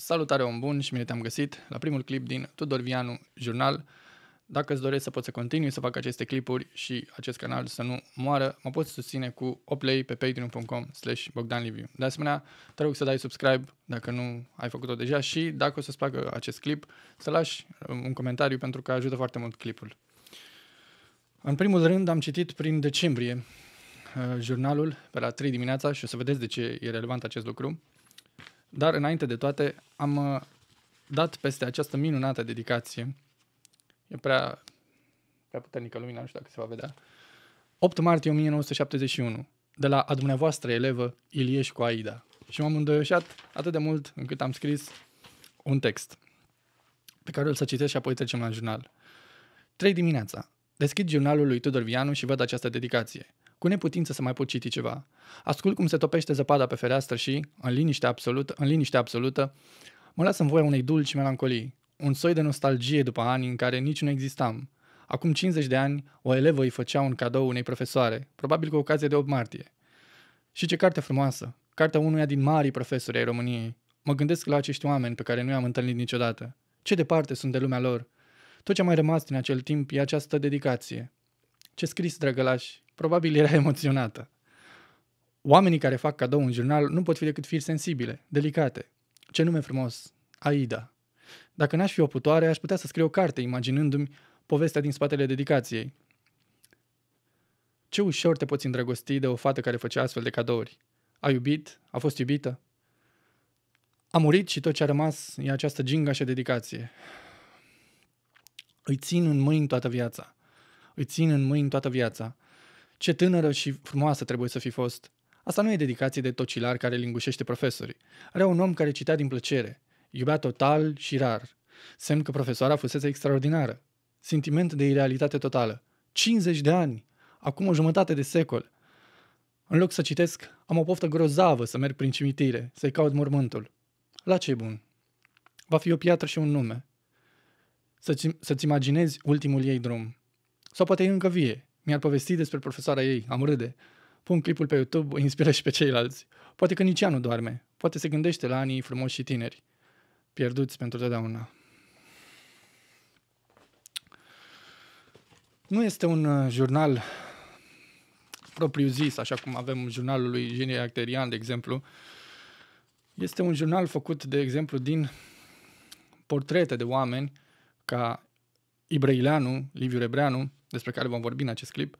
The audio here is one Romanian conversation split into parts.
Salutare, om bun și bine te-am găsit la primul clip din Tudor Vianu Jurnal. Dacă îți doresc să pot să continui să fac aceste clipuri și acest canal să nu moară, mă poți susține cu o play pe patreon.com slash bogdanliviu. De asemenea, te rog să dai subscribe dacă nu ai făcut-o deja și dacă o să-ți placă acest clip, să lași uh, un comentariu pentru că ajută foarte mult clipul. În primul rând am citit prin decembrie uh, jurnalul pe la 3 dimineața și o să vedeți de ce e relevant acest lucru. Dar înainte de toate am uh, dat peste această minunată dedicație. E prea, prea puternică lumina, nu știu dacă se va vedea. 8 martie 1971, de la a dumneavoastră elevă Ilieș cu Aida. Și m-am îndoioșat atât de mult încât am scris un text pe care îl să citesc și apoi trecem la jurnal. 3 dimineața. Deschid jurnalul lui Tudor Vianu și văd această dedicație. Cu neputință să mai pot citi ceva. Ascult cum se topește zăpada pe fereastră și, în liniște absolută, în liniște absolută mă las în voia unei dulci melancolii, un soi de nostalgie după ani în care nici nu existam. Acum 50 de ani, o elevă îi făcea un cadou unei profesoare, probabil cu ocazie de 8 martie. Și ce carte frumoasă! Cartea unuia din marii profesori ai României. Mă gândesc la acești oameni pe care nu i-am întâlnit niciodată. Ce departe sunt de lumea lor! Tot ce a mai rămas din acel timp e această dedicație. Ce scris, drăgălași, Probabil era emoționată. Oamenii care fac cadou un jurnal nu pot fi decât firi sensibile, delicate. Ce nume frumos! Aida. Dacă n-aș fi o putoare, aș putea să scriu o carte imaginându-mi povestea din spatele dedicației. Ce ușor te poți îndrăgosti de o fată care făcea astfel de cadouri. A iubit? A fost iubită? A murit și tot ce a rămas e această și dedicație. Îi țin în mâini toată viața. Îi țin în mâini toată viața. Ce tânără și frumoasă trebuie să fi fost. Asta nu e dedicație de tocilar care lingușește profesorii. Era un om care citea din plăcere. Iubea total și rar. Semn că profesoara fusese extraordinară. Sentiment de irealitate totală. 50 de ani! Acum o jumătate de secol. În loc să citesc, am o poftă grozavă să merg prin cimitire, să-i caut mormântul. La ce bun? Va fi o piatră și un nume. Să-ți, să-ți imaginezi ultimul ei drum. Sau poate e încă vie, mi-ar povesti despre profesoara ei, am râde. Pun clipul pe YouTube, îi inspiră și pe ceilalți. Poate că nici ea nu doarme. Poate se gândește la anii frumoși și tineri. Pierduți pentru totdeauna. Nu este un uh, jurnal propriu-zis, așa cum avem jurnalul lui Gine Acterian, de exemplu. Este un jurnal făcut, de exemplu, din portrete de oameni ca Ibrăileanu, Liviu Rebreanu, despre care vom vorbi în acest clip,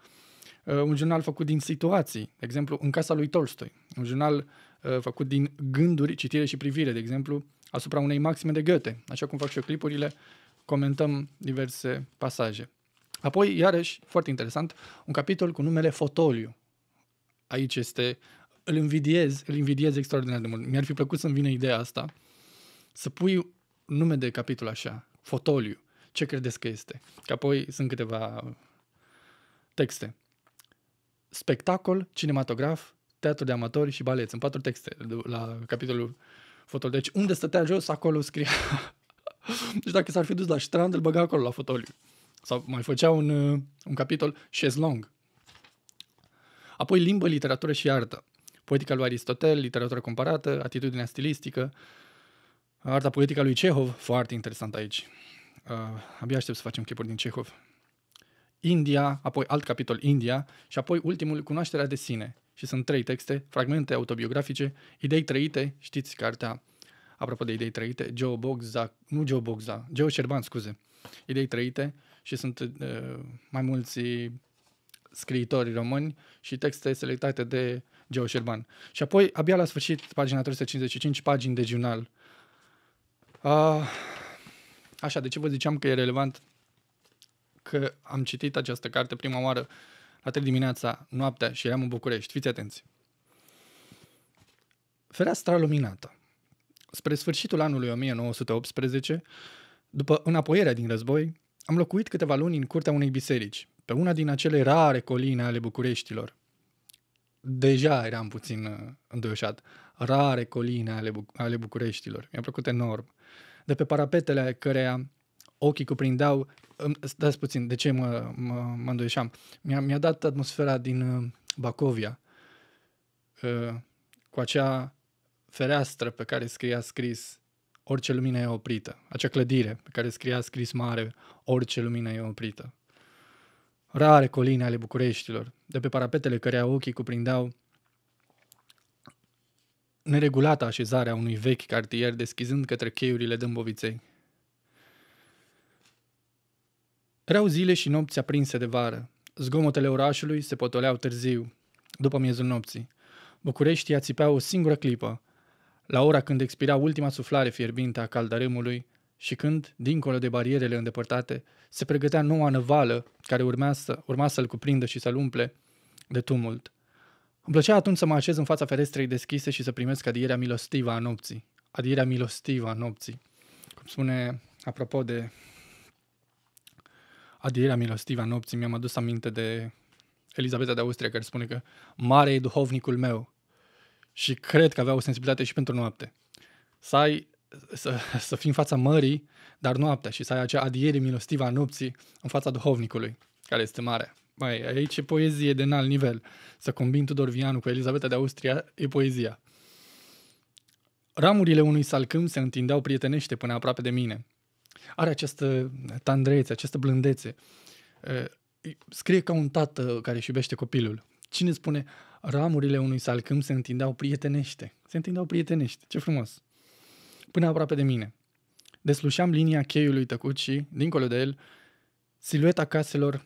uh, un jurnal făcut din situații, de exemplu, în casa lui Tolstoi, un jurnal uh, făcut din gânduri, citire și privire, de exemplu, asupra unei maxime de Goethe, așa cum fac și eu clipurile, comentăm diverse pasaje. Apoi, iarăși, foarte interesant, un capitol cu numele Fotoliu. Aici este, îl invidiez, îl invidiez extraordinar de mult. Mi-ar fi plăcut să-mi vină ideea asta, să pui nume de capitol așa, Fotoliu ce credeți că este. Că apoi sunt câteva texte. Spectacol, cinematograf, teatru de amatori și balet. Sunt patru texte la capitolul fotoliu. Deci unde stătea jos, acolo scria. deci dacă s-ar fi dus la strand, îl băga acolo la fotoliu. Sau mai făcea un, uh, un capitol șezlong. Apoi limbă, literatură și artă. Poetica lui Aristotel, literatura comparată, atitudinea stilistică, arta poetică a lui Cehov, foarte interesant aici. Uh, abia aștept să facem clipuri din Cehov. India, apoi alt capitol India și apoi ultimul Cunoașterea de sine. Și sunt trei texte, fragmente autobiografice, idei trăite, știți cartea, apropo de idei trăite, Joe Bogza, nu Joe Bogza, Joe Șerban, scuze, idei trăite și sunt uh, mai mulți scriitori români și texte selectate de Joe Șerban. Și apoi, abia la sfârșit, pagina 355, pagini de jurnal. Uh, Așa, de ce vă ziceam că e relevant că am citit această carte prima oară la 3 dimineața, noaptea și eram în București. Fiți atenți. Fereastra luminată. Spre sfârșitul anului 1918, după înapoierea din război, am locuit câteva luni în curtea unei biserici, pe una din acele rare coline ale Bucureștilor. Deja eram puțin uh, îndoioșat. Rare coline ale, Bu- ale Bucureștilor. Mi-a plăcut enorm de pe parapetele care ochii cuprindeau, stați puțin, de ce mă, mă, mă îndoieșeam? Mi-a, mi-a dat atmosfera din uh, Bacovia, uh, cu acea fereastră pe care scria scris orice lumină e oprită, acea clădire pe care scria scris mare orice lumină e oprită. Rare coline ale Bucureștilor, de pe parapetele care ochii cuprindeau neregulată a unui vechi cartier deschizând către cheiurile Dâmboviței. Erau zile și nopți aprinse de vară. Zgomotele orașului se potoleau târziu, după miezul nopții. București ațipea o singură clipă, la ora când expira ultima suflare fierbinte a caldărâmului și când, dincolo de barierele îndepărtate, se pregătea noua năvală care urma, să, urma să-l cuprindă și să-l umple de tumult – îmi plăcea atunci să mă așez în fața ferestrei deschise și să primesc adierea milostivă a nopții. Adierea milostivă a nopții. Cum spune, apropo de adierea milostivă a nopții, mi-am adus aminte de Elizabeta de Austria care spune că mare e duhovnicul meu și cred că avea o sensibilitate și pentru noapte. Să ai să, să fii în fața mării, dar noaptea și să ai acea adiere milostivă a nopții în fața duhovnicului, care este mare. Mai, aici e poezie de înalt nivel. Să combin Tudor Vianu cu Elizabeta de Austria e poezia. Ramurile unui salcâm se întindeau prietenește până aproape de mine. Are această tandrețe, această blândețe. Scrie ca un tată care își iubește copilul. Cine spune, ramurile unui salcâm se întindeau prietenește. Se întindeau prietenește. Ce frumos. Până aproape de mine. Deslușeam linia cheiului tăcut și, dincolo de el, silueta caselor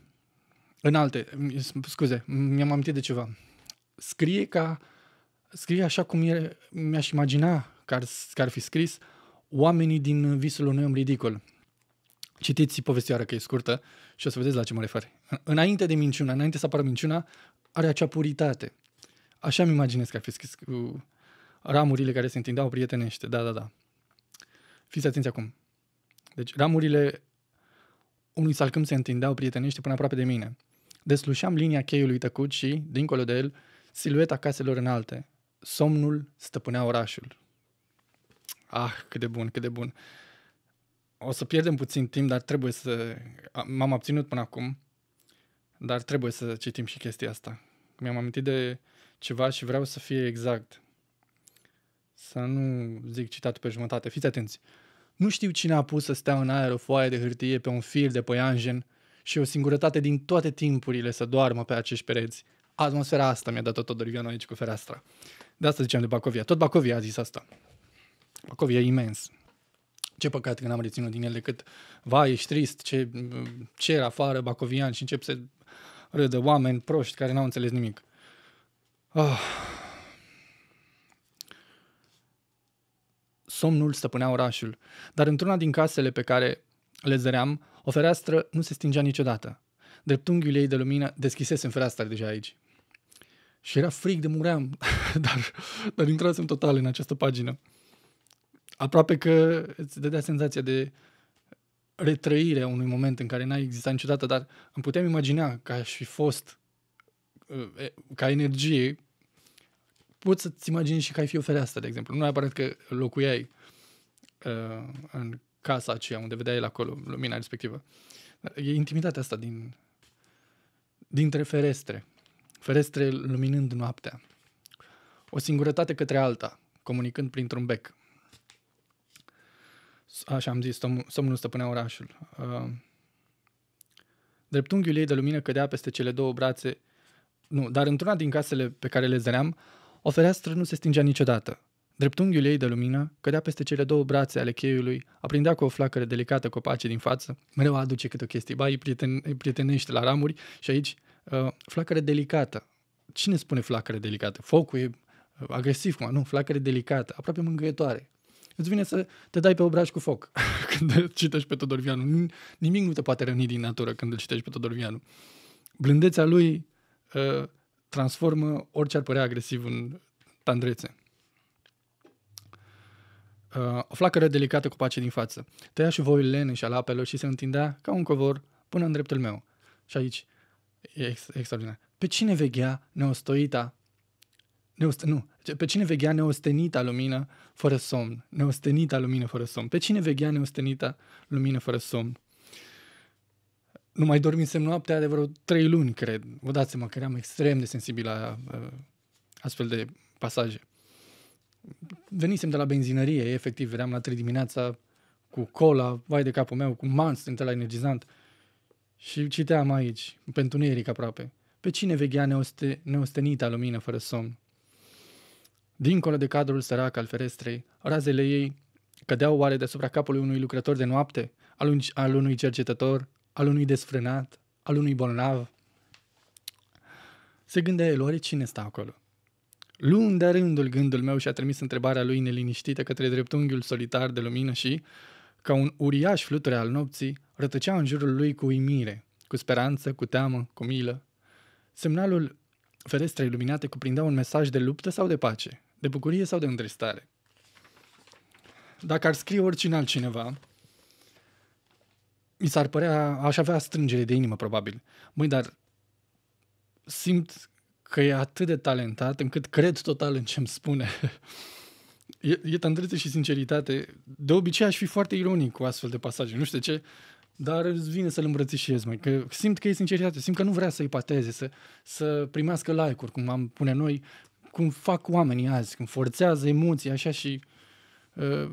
în alte, scuze, mi-am amintit de ceva. Scrie ca, scrie așa cum e, mi-aș imagina că ar, că ar fi scris oamenii din visul unui om ridicol. Citiți povestioară că e scurtă și o să vedeți la ce mă refer. Înainte de minciuna, înainte să apară minciuna, are acea puritate. Așa mi imaginez că ar fi scris cu ramurile care se întindeau prietenește. Da, da, da. Fiți atenți acum. Deci ramurile unui salcâm se întindeau prietenește până aproape de mine. Deslușeam linia cheiului tăcut și, dincolo de el, silueta caselor înalte. Somnul stăpânea orașul. Ah, cât de bun, cât de bun. O să pierdem puțin timp, dar trebuie să... M-am abținut până acum, dar trebuie să citim și chestia asta. Mi-am amintit de ceva și vreau să fie exact. Să nu zic citatul pe jumătate. Fiți atenți. Nu știu cine a pus să stea în aer o foaie de hârtie pe un fir de păianjen și o singurătate din toate timpurile să doarmă pe acești pereți. Atmosfera asta mi-a dat-o tot Dorivianu aici cu fereastra. De asta ziceam de Bacovia. Tot Bacovia a zis asta. Bacovia e imens. Ce păcat că n-am reținut din el decât vai, ești trist, ce cer afară bacovian și încep să râdă oameni proști care n-au înțeles nimic. Oh. Somnul stăpânea orașul, dar într-una din casele pe care le zăream, o fereastră nu se stingea niciodată. Dreptunghiul ei de lumină deschisese în fereastră deja aici. Și era frig de muream, dar, dar intrasem total în această pagină. Aproape că îți dădea senzația de retrăire a unui moment în care n-a existat niciodată, dar îmi puteam imagina că aș fi fost uh, ca energie, poți să-ți imagini și că ai fi o fereastră, de exemplu. Nu neapărat că locuiai uh, în casa aceea unde vedea el acolo lumina respectivă. E intimitatea asta din, dintre ferestre, ferestre luminând noaptea. O singurătate către alta, comunicând printr-un bec. Așa am zis, somnul stăpânea orașul. Uh, dreptunghiul ei de lumină cădea peste cele două brațe, nu, dar într-una din casele pe care le zăream, o fereastră nu se stingea niciodată. Dreptunghiul ei de lumină cădea peste cele două brațe ale cheiului, aprindea cu o flacără delicată copace din față, mereu aduce câte o chestie, ba, îi, prieten, îi prietenește la ramuri și aici uh, flacără delicată. Cine spune flacără delicată? Focul e uh, agresiv, cum nu, flacără delicată, aproape mângâietoare. Îți vine să te dai pe obraj cu foc când citești pe Todor Vianu. Nimic nu te poate răni din natură când îl citești pe Todor Vianu. Blândețea lui uh, transformă orice ar părea agresiv în tandrețe. Uh, o flacără delicată cu pace din față. Tăia și voi lene și al apelor și se întindea ca un covor până în dreptul meu. Și aici, e ex- extraordinar. Pe cine veghea neostoita, neost- nu, pe cine veghea neostenita lumină fără somn? Neostenita lumină fără somn. Pe cine veghea neostenita lumină fără somn? Nu mai dormisem noaptea de vreo trei luni, cred. Vă dați seama că eram extrem de sensibil la uh, astfel de pasaje venisem de la benzinărie, efectiv, vedeam la 3 dimineața cu cola, vai de capul meu, cu mans monster la energizant și citeam aici, pentru întuneric aproape, pe cine veghea neoste, neostenita lumină fără somn. Dincolo de cadrul sărac al ferestrei, razele ei cădeau oare deasupra capului unui lucrător de noapte, al, un, al unui cercetător, al unui desfrânat, al unui bolnav? Se gândea el, oare cine stă acolo? Luând de rândul gândul meu și-a trimis întrebarea lui neliniștită către dreptunghiul solitar de lumină și, ca un uriaș fluture al nopții, rătăcea în jurul lui cu uimire, cu speranță, cu teamă, cu milă. Semnalul ferestrei iluminate cuprindea un mesaj de luptă sau de pace, de bucurie sau de întristare. Dacă ar scrie oricine altcineva, mi s-ar părea, aș avea strângere de inimă, probabil. Măi, dar simt că e atât de talentat încât cred total în ce îmi spune. e, e tandrețe și sinceritate. De obicei aș fi foarte ironic cu astfel de pasaje, nu știu ce, dar îți vine să-l îmbrățișez, mai că simt că e sinceritate, simt că nu vrea să-i pateze, să, să primească like-uri, cum am pune noi, cum fac oamenii azi, cum forțează emoții așa și uh,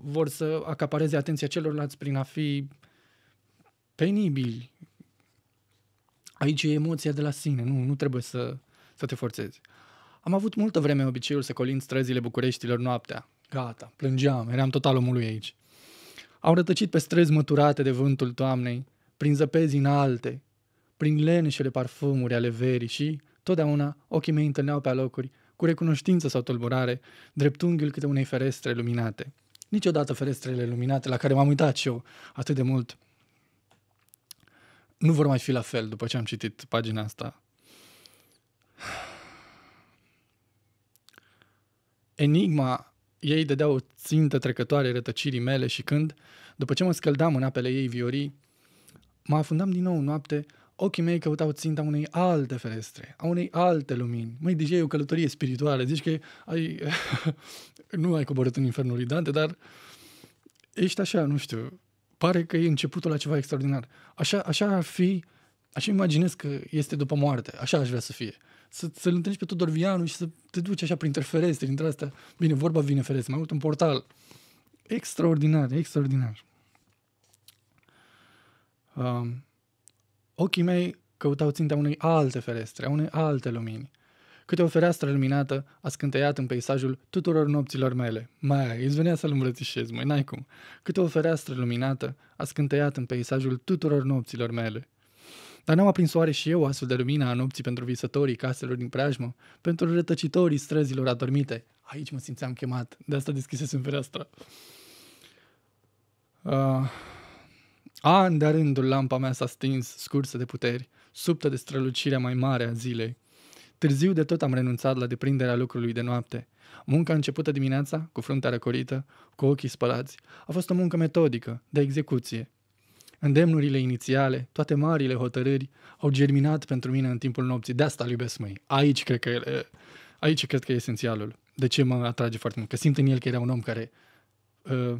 vor să acapareze atenția celorlalți prin a fi penibili aici e emoția de la sine, nu, nu trebuie să, să te forțezi. Am avut multă vreme obiceiul să colind străzile Bucureștilor noaptea. Gata, plângeam, eram total omului aici. Au rătăcit pe străzi măturate de vântul toamnei, prin zăpezi înalte, prin leneșele parfumuri ale verii și, totdeauna, ochii mei întâlneau pe alocuri, cu recunoștință sau tulburare, dreptunghiul câte unei ferestre luminate. Niciodată ferestrele luminate la care m-am uitat și eu atât de mult nu vor mai fi la fel după ce am citit pagina asta. Enigma ei dădea o țintă trecătoare rătăcirii mele și când, după ce mă scăldam în apele ei viorii, mă afundam din nou în noapte, ochii mei căutau ținta unei alte ferestre, a unei alte lumini. Măi, deja deci e o călătorie spirituală, zici că ai, nu ai coborât în infernul lui Dante, dar ești așa, nu știu, pare că e începutul la ceva extraordinar. Așa, așa ar fi, așa imaginez că este după moarte, așa aș vrea să fie. Să, să-l întâlnești pe Tudor Vianu și să te duci așa printre ferestre, dintre astea. Bine, vorba vine ferestre, mai mult un portal. Extraordinar, extraordinar. Um, ochii mei căutau ținta unei alte ferestre, a unei alte lumini. Câte o fereastră luminată a scânteiat în peisajul tuturor nopților mele. Mai, îți venea să-l îmbrățișez, mai n-ai cum. Câte o fereastră luminată a scânteiat în peisajul tuturor nopților mele. Dar n-am aprins oare și eu astfel de lumină a nopții pentru visătorii caselor din preajmă, pentru rătăcitorii străzilor adormite. Aici mă simțeam chemat, de asta deschisesem fereastra. Uh, ah, an de rândul lampa mea s-a stins, scursă de puteri, subtă de strălucirea mai mare a zilei. Târziu de tot am renunțat la deprinderea lucrului de noapte. Munca începută dimineața, cu fruntea răcorită, cu ochii spălați, a fost o muncă metodică, de execuție. Îndemnurile inițiale, toate marile hotărâri, au germinat pentru mine în timpul nopții. De asta iubesc, măi. Aici cred că, aici cred că e esențialul. De ce mă atrage foarte mult? Că simt în el că era un om care uh,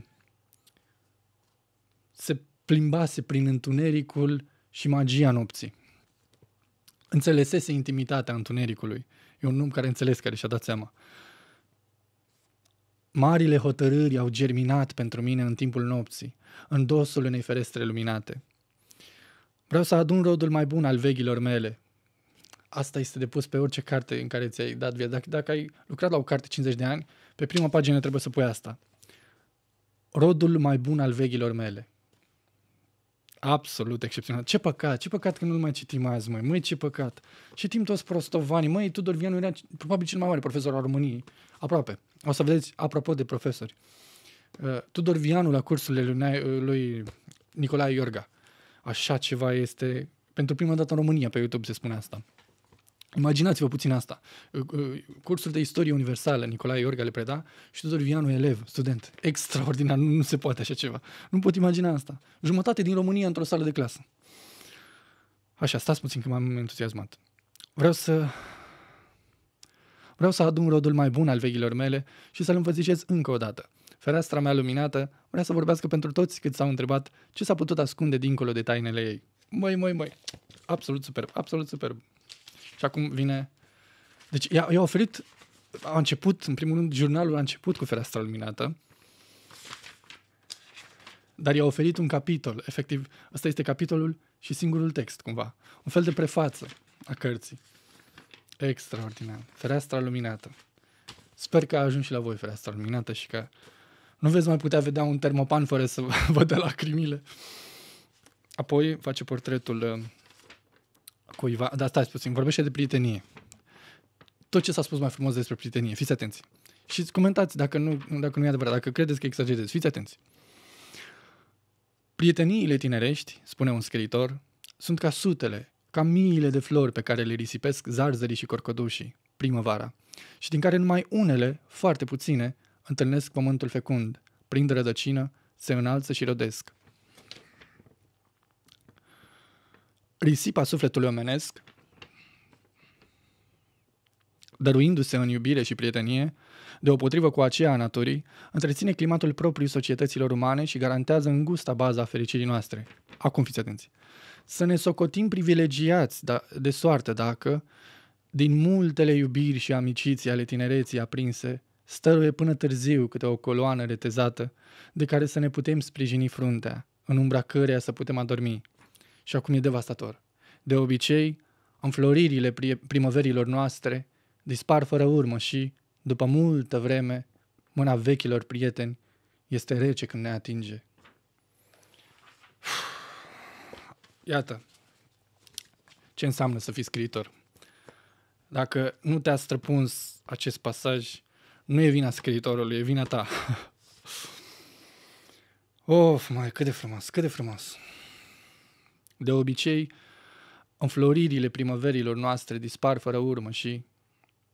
se plimbase prin întunericul și magia nopții înțelesese intimitatea întunericului. E un om care înțeles, care și-a dat seama. Marile hotărâri au germinat pentru mine în timpul nopții, în dosul unei ferestre luminate. Vreau să adun rodul mai bun al vechilor mele. Asta este depus pe orice carte în care ți-ai dat viață. Dacă, dacă ai lucrat la o carte 50 de ani, pe prima pagină trebuie să pui asta. Rodul mai bun al vechilor mele absolut excepțional. Ce păcat, ce păcat că nu mai citim azi, mai. Măi, ce păcat. Citim toți prostovanii. Măi, Tudor Vianu era probabil cel mai mare profesor al României. Aproape. O să vedeți, apropo de profesori. Uh, Tudor Vianu la cursurile lui, uh, lui Nicolae Iorga. Așa ceva este pentru prima dată în România pe YouTube se spune asta. Imaginați-vă puțin asta. Ă, ă, cursul de istorie universală, Nicolae Iorga le preda și Tudor Vianu elev, student. Extraordinar, nu, nu se poate așa ceva. Nu pot imagina asta. Jumătate din România într-o sală de clasă. Așa, stați puțin că m-am entuziasmat. Vreau să... Vreau să adun rodul mai bun al vechilor mele și să-l învățișez încă o dată. Fereastra mea luminată vrea să vorbească pentru toți cât s-au întrebat ce s-a putut ascunde dincolo de tainele ei. Măi, măi, măi, absolut superb, absolut superb. Și acum vine... Deci i-a, i-a oferit... A început, în primul rând, jurnalul a început cu fereastra luminată, dar i-a oferit un capitol. Efectiv, ăsta este capitolul și singurul text, cumva. Un fel de prefață a cărții. Extraordinar. Fereastra luminată. Sper că a ajuns și la voi fereastra luminată și că nu veți mai putea vedea un termopan fără să vă dea lacrimile. Apoi face portretul uh, cuiva, dar stați puțin, vorbește de prietenie. Tot ce s-a spus mai frumos despre prietenie, fiți atenți. Și comentați dacă nu, dacă nu e adevărat, dacă credeți că exagerez, fiți atenți. Prieteniile tinerești, spune un scriitor, sunt ca sutele, ca miile de flori pe care le risipesc zarzării și corcodușii, primăvara, și din care numai unele, foarte puține, întâlnesc pământul fecund, prind rădăcină, se înalță și rodesc. risipa sufletului omenesc, dăruindu-se în iubire și prietenie, deopotrivă cu aceea a naturii, întreține climatul propriu societăților umane și garantează îngusta baza a fericirii noastre. Acum fiți atenți. Să ne socotim privilegiați da, de soartă dacă, din multele iubiri și amiciții ale tinereții aprinse, stăruie până târziu câte o coloană retezată, de care să ne putem sprijini fruntea, în umbra căreia să putem adormi și acum e devastator. De obicei, înfloririle primăverilor noastre dispar fără urmă și, după multă vreme, mâna vechilor prieteni este rece când ne atinge. Iată ce înseamnă să fii scriitor. Dacă nu te-a străpuns acest pasaj, nu e vina scriitorului, e vina ta. of, mai, cât de frumos, cât de frumos. De obicei, înfloririle primăverilor noastre dispar fără urmă și,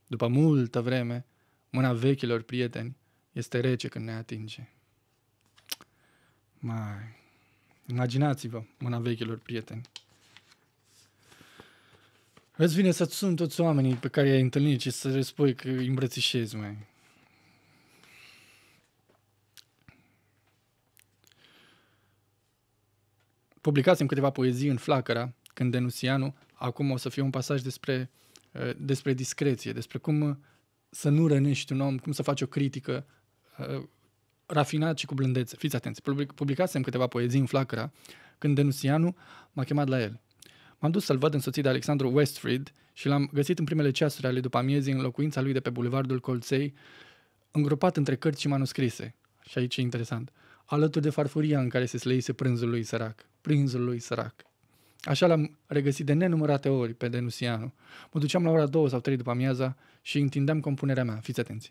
după multă vreme, mâna vechilor prieteni este rece când ne atinge. Mai, imaginați-vă mâna vechilor prieteni. Îți vine să-ți suni toți oamenii pe care i-ai întâlnit și să le spui că îi îmbrățișezi, mai. publicasem câteva poezii în Flacăra, când Denusianu, acum o să fie un pasaj despre, uh, despre discreție, despre cum uh, să nu rănești un om, cum să faci o critică uh, rafinat și cu blândețe. Fiți atenți, publicasem câteva poezii în Flacăra, când Denusianu m-a chemat la el. M-am dus să-l văd însoțit de Alexandru Westfried și l-am găsit în primele ceasuri ale după amiezii în locuința lui de pe bulevardul Colței, îngropat între cărți și manuscrise. Și aici e interesant. Alături de farfuria în care se slăise prânzul lui sărac prinzul lui sărac. Așa l-am regăsit de nenumărate ori pe Denusianu. Mă duceam la ora două sau trei după amiaza și întindeam compunerea mea, fiți atenți.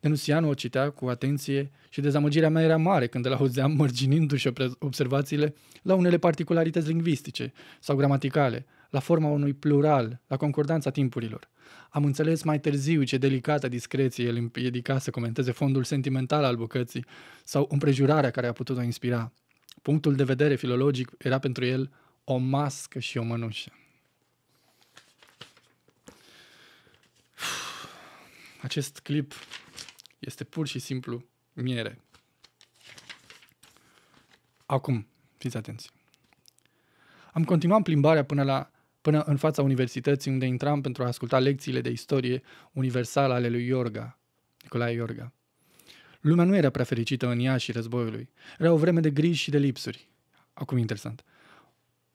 Denusianu o citea cu atenție și dezamăgirea mea era mare când îl auzeam mărginindu-și observațiile la unele particularități lingvistice sau gramaticale, la forma unui plural, la concordanța timpurilor. Am înțeles mai târziu ce delicată discreție îl împiedica să comenteze fondul sentimental al bucății sau împrejurarea care a putut-o inspira. Punctul de vedere filologic era pentru el o mască și o mănușă. Acest clip este pur și simplu miere. Acum, fiți atenți. Am continuat plimbarea până, la, până în fața universității unde intram pentru a asculta lecțiile de istorie universală ale lui Iorga, Nicolae Iorga. Lumea nu era prea fericită în ea și războiului. Era o vreme de griji și de lipsuri. Acum interesant.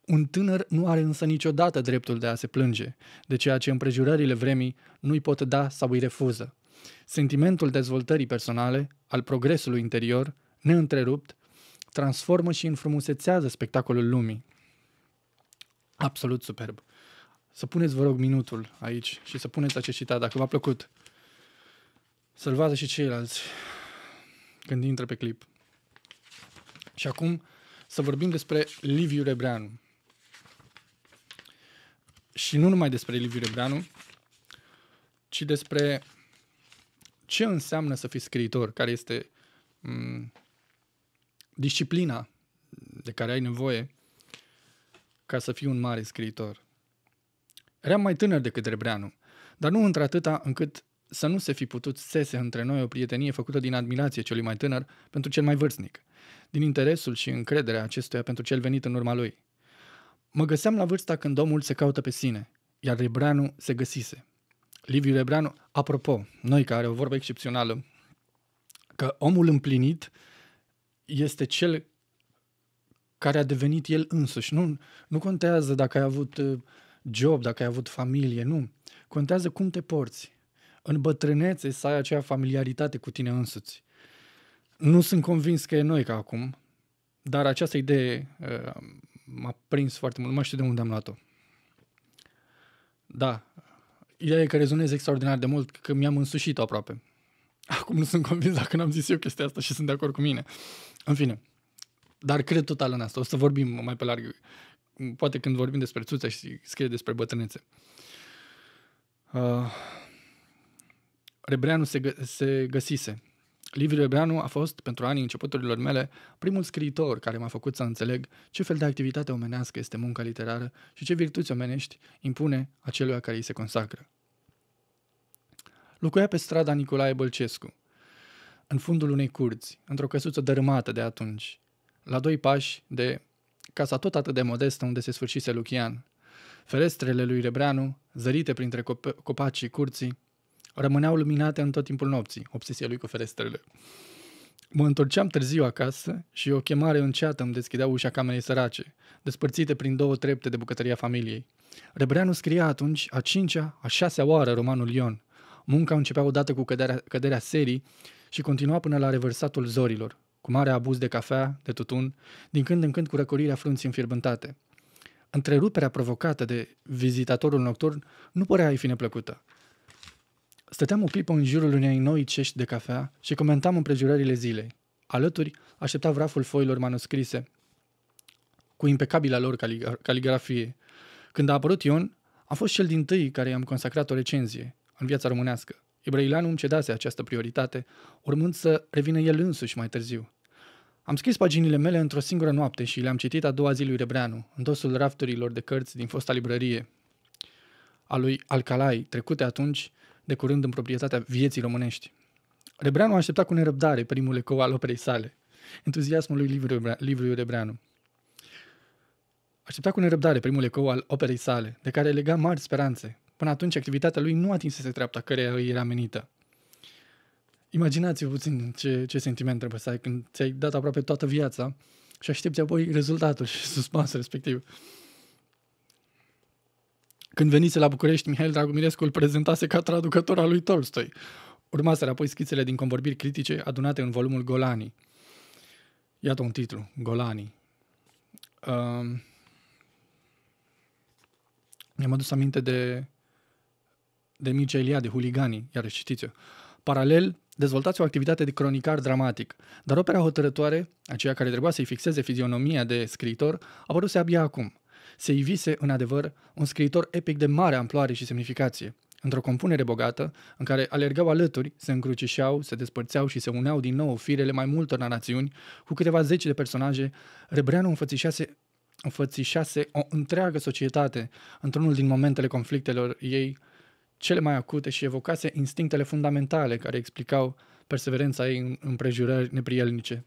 Un tânăr nu are însă niciodată dreptul de a se plânge, de ceea ce împrejurările vremii nu-i pot da sau îi refuză. Sentimentul dezvoltării personale, al progresului interior, neîntrerupt, transformă și înfrumusețează spectacolul lumii. Absolut superb. Să puneți, vă rog, minutul aici și să puneți acest citat, dacă v-a plăcut. Să-l vadă și ceilalți când intră pe clip. Și acum să vorbim despre Liviu Rebreanu. Și nu numai despre Liviu Rebreanu, ci despre ce înseamnă să fii scriitor, care este m- mm, disciplina de care ai nevoie ca să fii un mare scriitor. Eram mai tânăr decât Rebreanu, dar nu într-atâta încât să nu se fi putut sese între noi o prietenie făcută din admirație celui mai tânăr pentru cel mai vârstnic, din interesul și încrederea acestuia pentru cel venit în urma lui. Mă găseam la vârsta când omul se caută pe sine, iar Rebranu se găsise. Liviu Rebranu, apropo, noi care o vorbă excepțională, că omul împlinit este cel care a devenit el însuși. Nu, nu contează dacă ai avut uh, job, dacă ai avut familie, nu. Contează cum te porți, în bătrânețe să ai acea familiaritate cu tine însuți. Nu sunt convins că e noi ca acum, dar această idee uh, m-a prins foarte mult, nu mai știu de unde am luat-o. Da, ideea e că rezonez extraordinar de mult, că mi-am însușit-o aproape. Acum nu sunt convins dacă n-am zis eu chestia asta și sunt de acord cu mine. În fine, dar cred total în asta. O să vorbim mai pe larg. Poate când vorbim despre țuțe și scrie despre bătrânețe. Uh, Rebreanu se, gă- se găsise. Liviu Rebreanu a fost, pentru anii începuturilor mele, primul scriitor care m-a făcut să înțeleg ce fel de activitate omenească este munca literară și ce virtuți omenești impune acelui care îi se consacră. Locuia pe strada Nicolae Bălcescu, în fundul unei curți, într-o căsuță dărâmată de atunci, la doi pași de casa tot atât de modestă unde se sfârșise Lucian. Ferestrele lui Rebreanu, zărite printre cop- copacii curții, rămâneau luminate în tot timpul nopții, obsesia lui cu ferestrele. Mă întorceam târziu acasă și o chemare înceată îmi deschidea ușa camerei sărace, despărțite prin două trepte de bucătăria familiei. Rebreanu scria atunci a cincea, a șasea oară romanul Ion. Munca începea odată cu căderea, căderea serii și continua până la revărsatul zorilor, cu mare abuz de cafea, de tutun, din când în când cu răcorirea frunții înfierbântate. Întreruperea provocată de vizitatorul nocturn nu părea a fi neplăcută. Stăteam o clipă în jurul unei noi cești de cafea și comentam împrejurările zilei. Alături aștepta vraful foilor manuscrise, cu impecabila lor calig- caligrafie. Când a apărut Ion, a fost cel din tâi care i-am consacrat o recenzie în viața românească. Ibrăilanu îmi cedase această prioritate, urmând să revină el însuși mai târziu. Am scris paginile mele într-o singură noapte și le-am citit a doua zi lui Rebreanu, în dosul rafturilor de cărți din fosta librărie a lui Alcalai, trecute atunci de curând în proprietatea vieții românești. Rebreanu aștepta cu nerăbdare primul ecou al operei sale, entuziasmul lui Liviu, Rebreanu. Aștepta cu nerăbdare primul ecou al operei sale, de care lega mari speranțe. Până atunci, activitatea lui nu atinsese treapta care îi era menită. Imaginați-vă puțin ce, ce sentiment trebuie să ai când ți-ai dat aproape toată viața și aștepți apoi rezultatul și suspansul respectiv. Când venise la București, Mihail Dragomirescu îl prezentase ca traducător al lui Tolstoi. Urmaseră apoi schițele din convorbiri critice adunate în volumul Golani. Iată un titlu, Golani. Uh, mi-am adus aminte de, de Mircea de Huligani, iar știți-o. Paralel, dezvoltați o activitate de cronicar dramatic, dar opera hotărătoare, aceea care trebuia să-i fixeze fizionomia de scriitor, a apăruse abia acum se ivise, în adevăr, un scriitor epic de mare amploare și semnificație, într-o compunere bogată, în care alergau alături, se încrucișau, se despărțeau și se uneau din nou firele mai multor narațiuni, cu câteva zeci de personaje, Rebreanu înfățișase, înfățișase o întreagă societate într-unul din momentele conflictelor ei cele mai acute și evocase instinctele fundamentale care explicau perseverența ei în împrejurări neprielnice.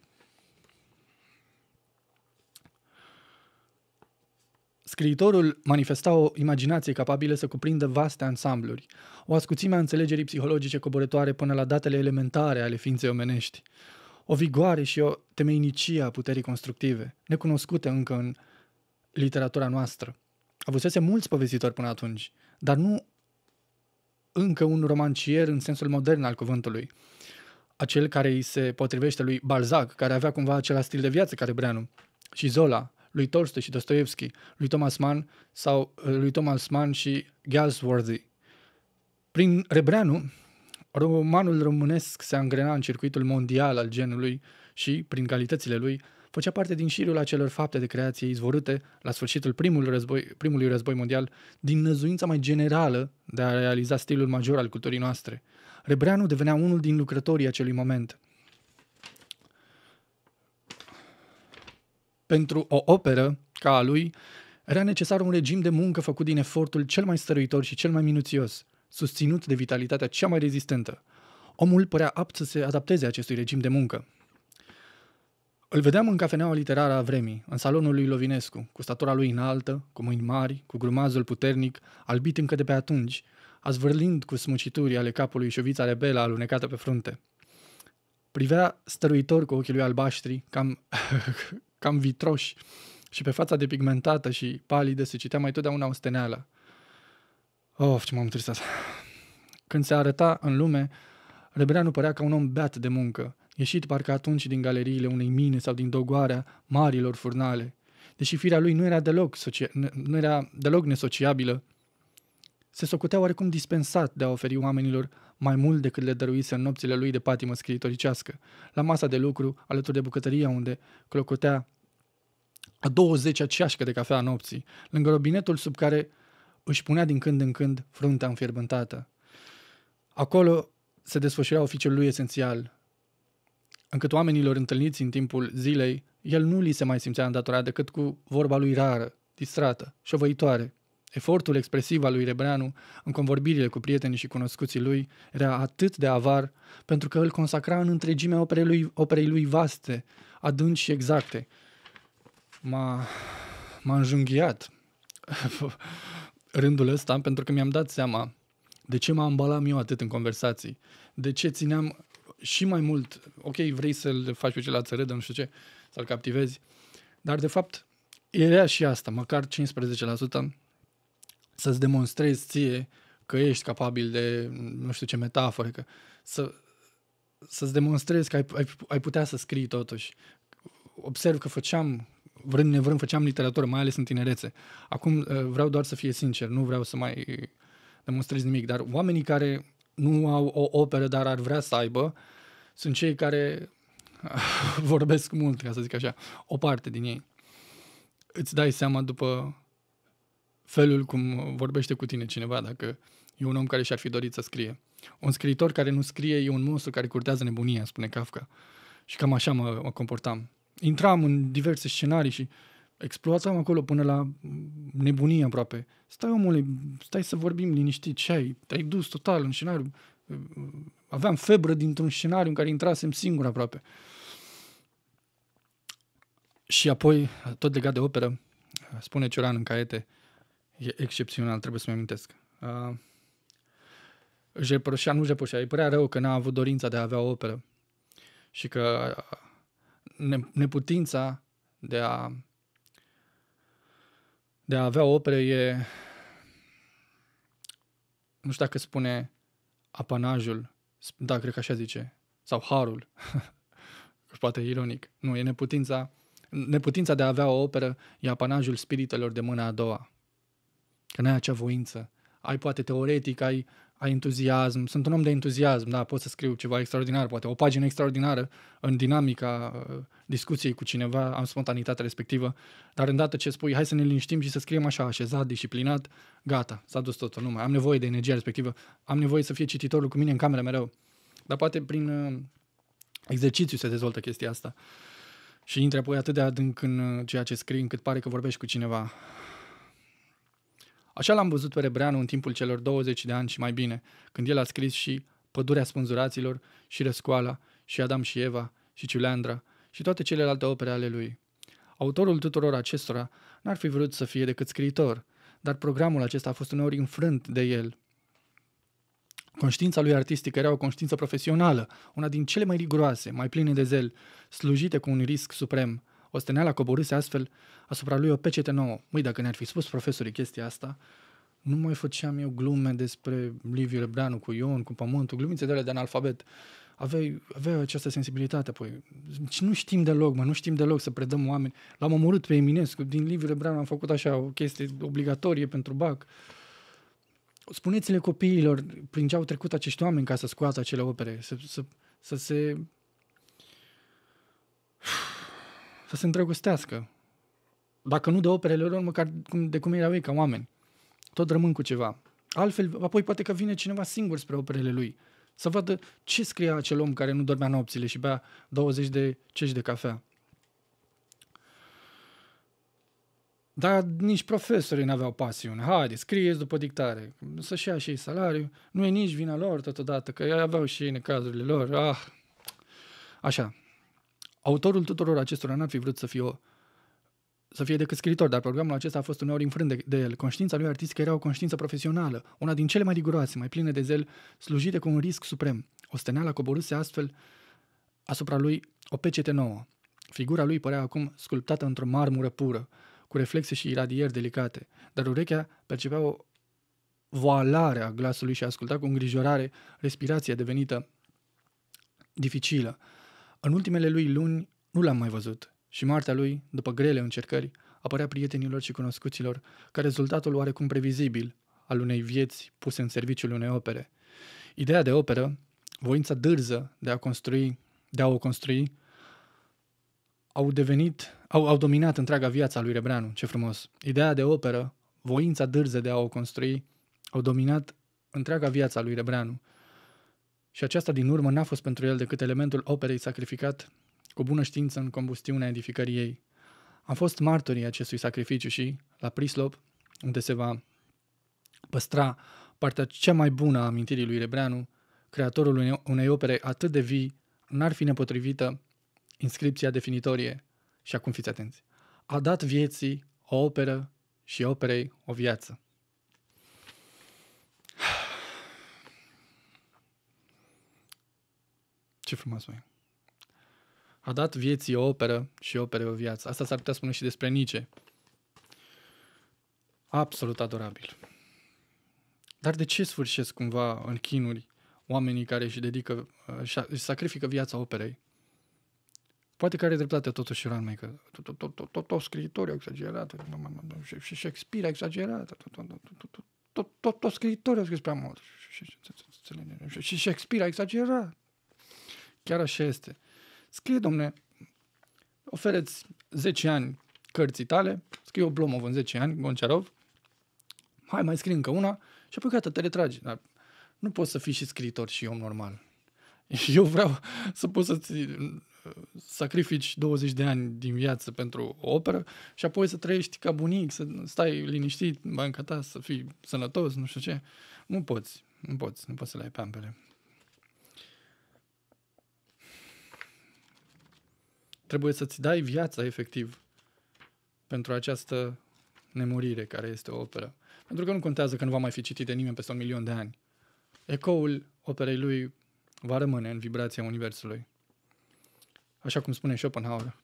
Scriitorul manifesta o imaginație capabilă să cuprindă vaste ansambluri, o ascuțime a înțelegerii psihologice coborătoare până la datele elementare ale ființei omenești, o vigoare și o temeinicie a puterii constructive, necunoscute încă în literatura noastră. Avusese mulți povestitori până atunci, dar nu încă un romancier în sensul modern al cuvântului, acel care îi se potrivește lui Balzac, care avea cumva același stil de viață ca Rebreanu, și Zola, lui Tolstoi și Dostoevski, lui Thomas Mann sau uh, lui Thomas Mann și Galsworthy. Prin Rebreanu, romanul românesc se angrena în circuitul mondial al genului și, prin calitățile lui, făcea parte din șirul acelor fapte de creație izvorâte la sfârșitul primului război, primului război mondial din năzuința mai generală de a realiza stilul major al culturii noastre. Rebreanu devenea unul din lucrătorii acelui moment – Pentru o operă ca a lui, era necesar un regim de muncă făcut din efortul cel mai stăruitor și cel mai minuțios, susținut de vitalitatea cea mai rezistentă. Omul părea apt să se adapteze acestui regim de muncă. Îl vedeam în cafeneaua literară a vremii, în salonul lui Lovinescu, cu statura lui înaltă, cu mâini mari, cu grumazul puternic, albit încă de pe atunci, azvârlind cu smucituri ale capului șuvița rebelă alunecată pe frunte. Privea stăruitor cu ochii lui albaștri, cam cam vitroși și pe fața depigmentată și palidă se citea mai totdeauna o steneală. Of, ce m-am întristat. Când se arăta în lume, Rebreanu părea ca un om beat de muncă, ieșit parcă atunci din galeriile unei mine sau din dogoarea marilor furnale. Deși firea lui nu era deloc, socia- nu era deloc nesociabilă, se socotea oarecum dispensat de a oferi oamenilor mai mult decât le dăruise în nopțile lui de patimă scriitoricească, la masa de lucru, alături de bucătăria unde clocotea a 20-a ceașcă de cafea a nopții, lângă robinetul sub care își punea din când în când fruntea înfierbântată. Acolo se desfășura oficiul lui esențial, încât oamenilor întâlniți în timpul zilei, el nu li se mai simțea îndatorat decât cu vorba lui rară, distrată, șovăitoare. Efortul expresiv al lui Rebreanu în convorbirile cu prietenii și cunoscuții lui era atât de avar pentru că îl consacra în întregimea operei lui, operei lui vaste, adânci și exacte – m-a, m-a înjunghiat rândul ăsta pentru că mi-am dat seama de ce m-am îmbalam eu atât în conversații, de ce țineam și mai mult, ok, vrei să-l faci pe celălalt să râdă, nu știu ce, să-l captivezi, dar de fapt era și asta, măcar 15% să-ți demonstrezi ție că ești capabil de, nu știu ce metaforă, că să, să-ți demonstrezi că ai, ai, ai putea să scrii totuși. Observ că făceam vrând nevrând, făceam literatură, mai ales în tinerețe. Acum uh, vreau doar să fie sincer, nu vreau să mai demonstrez nimic, dar oamenii care nu au o operă, dar ar vrea să aibă, sunt cei care vorbesc mult, ca să zic așa, o parte din ei. Îți dai seama după felul cum vorbește cu tine cineva, dacă e un om care și-ar fi dorit să scrie. Un scriitor care nu scrie e un monstru care curtează nebunia, spune Kafka. Și cam așa mă, mă comportam intram în diverse scenarii și exploatam acolo până la nebunie aproape. Stai omule, stai să vorbim liniștit, ce ai? Te-ai dus total în scenariu. Aveam febră dintr-un scenariu în care intrasem singur aproape. Și apoi, tot legat de operă, spune Cioran în caiete, e excepțional, trebuie să-mi amintesc. Uh, își nu își îi părea rău că n-a avut dorința de a avea o operă și că neputința de a, de a avea o opere e, nu știu dacă spune apanajul, da, cred că așa zice, sau harul, poate e ironic, nu, e neputința, neputința de a avea o operă e apanajul spiritelor de mâna a doua. Că n-ai acea voință. Ai poate teoretic, ai ai entuziasm, sunt un om de entuziasm, da, pot să scriu ceva extraordinar, poate o pagină extraordinară în dinamica uh, discuției cu cineva, am spontanitatea respectivă, dar îndată ce spui, hai să ne liniștim și să scriem așa, așezat, disciplinat, gata, s-a dus totul, nu mai am nevoie de energia respectivă, am nevoie să fie cititorul cu mine în cameră mereu, dar poate prin uh, exercițiu se dezvoltă chestia asta. Și intre apoi atât de adânc în uh, ceea ce scrii încât pare că vorbești cu cineva. Așa l-am văzut pe Rebreanu în timpul celor 20 de ani și mai bine, când el a scris și Pădurea spânzuraților și Răscoala și Adam și Eva și Ciuleandra și toate celelalte opere ale lui. Autorul tuturor acestora n-ar fi vrut să fie decât scriitor, dar programul acesta a fost uneori înfrânt de el. Conștiința lui artistică era o conștiință profesională, una din cele mai riguroase, mai pline de zel, slujite cu un risc suprem – Osteneala coborâse astfel asupra lui o pecete nouă. Măi, dacă ne-ar fi spus profesorii chestia asta, nu mai făceam eu glume despre Liviu Rebreanu cu Ion, cu Pământul, glumițe de alea de analfabet. Aveai, aveai această sensibilitate, apoi. Nu știm deloc, mă, nu știm deloc să predăm oameni. L-am omorât pe Eminescu, din Liviu Rebreanu am făcut așa o chestie obligatorie pentru BAC. Spuneți-le copiilor prin ce au trecut acești oameni ca să scoată acele opere, să, să, să se să se îndrăgostească. Dacă nu de operele lor, măcar de cum erau ei ca oameni. Tot rămân cu ceva. Altfel, apoi poate că vine cineva singur spre operele lui. Să vadă ce scria acel om care nu dormea nopțile și bea 20 de cești de cafea. Dar nici profesorii n-aveau pasiune. Haide, scrieți după dictare. Să-și ia și ei salariu. Nu e nici vina lor totodată, că aveau și ei cazurile lor. Ah. Așa. Autorul tuturor acestor n-ar fi vrut să fie, o, să fie decât scriitor, dar programul acesta a fost uneori înfrânt de, de el. Conștiința lui artistică era o conștiință profesională, una din cele mai riguroase, mai pline de zel, slujite cu un risc suprem. steneală coboruse astfel asupra lui o pecete nouă. Figura lui părea acum sculptată într-o marmură pură, cu reflexe și iradieri delicate, dar urechea percepea o voalare a glasului și asculta cu îngrijorare respirația devenită dificilă. În ultimele lui luni nu l-am mai văzut și moartea lui, după grele încercări, apărea prietenilor și cunoscuților ca rezultatul oarecum previzibil al unei vieți puse în serviciul unei opere. Ideea de operă, voința dârză de a construi, de a o construi, au devenit, au, au dominat întreaga viața lui Rebreanu, ce frumos. Ideea de operă, voința dârză de a o construi, au dominat întreaga viața lui Rebreanu și aceasta din urmă n-a fost pentru el decât elementul operei sacrificat cu bună știință în combustiunea edificării ei. Am fost martorii acestui sacrificiu și, la Prislop, unde se va păstra partea cea mai bună a amintirii lui Rebreanu, creatorul unei opere atât de vii, n-ar fi nepotrivită inscripția definitorie. Și acum fiți atenți. A dat vieții o operă și operei o viață. Ce frumos, mai. A dat vieții o operă și opere o viață. Asta s-ar putea spune și despre Nice. Absolut adorabil. Dar de ce sfârșesc cumva în chinuri oamenii care își dedică, își sacrifică viața operei? Poate că are dreptate totuși Rand că tot scriitori au exagerat, și Shakespeare a exagerat, tot scriitori au scris prea mult, și Shakespeare a exagerat. Chiar așa este. Scrie, domne, ofereți 10 ani cărții tale, scrie Oblomov în 10 ani, Gonciarov, hai mai scrie încă una și apoi gata, te retragi. Dar nu poți să fii și scriitor și om normal. Eu vreau să poți să-ți uh, sacrifici 20 de ani din viață pentru o operă și apoi să trăiești ca bunic, să stai liniștit banca ta, să fii sănătos, nu știu ce. Nu poți, nu poți, nu poți să le ai pe ambele. Trebuie să-ți dai viața efectiv pentru această nemurire care este o operă. Pentru că nu contează că nu va mai fi citit de nimeni peste un milion de ani. Ecoul operei lui va rămâne în vibrația Universului. Așa cum spune Schopenhauer.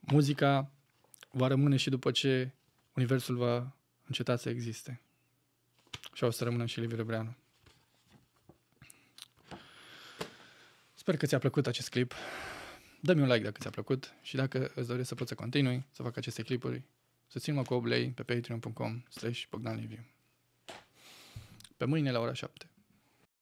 Muzica va rămâne și după ce Universul va înceta să existe. Și o să rămână și Liviu Rebreanu. Sper că ți-a plăcut acest clip. Dă-mi un like dacă ți-a plăcut și dacă îți dorești să poți să continui să fac aceste clipuri, țin mă cu oblei pe patreon.com slash Pe mâine la ora 7.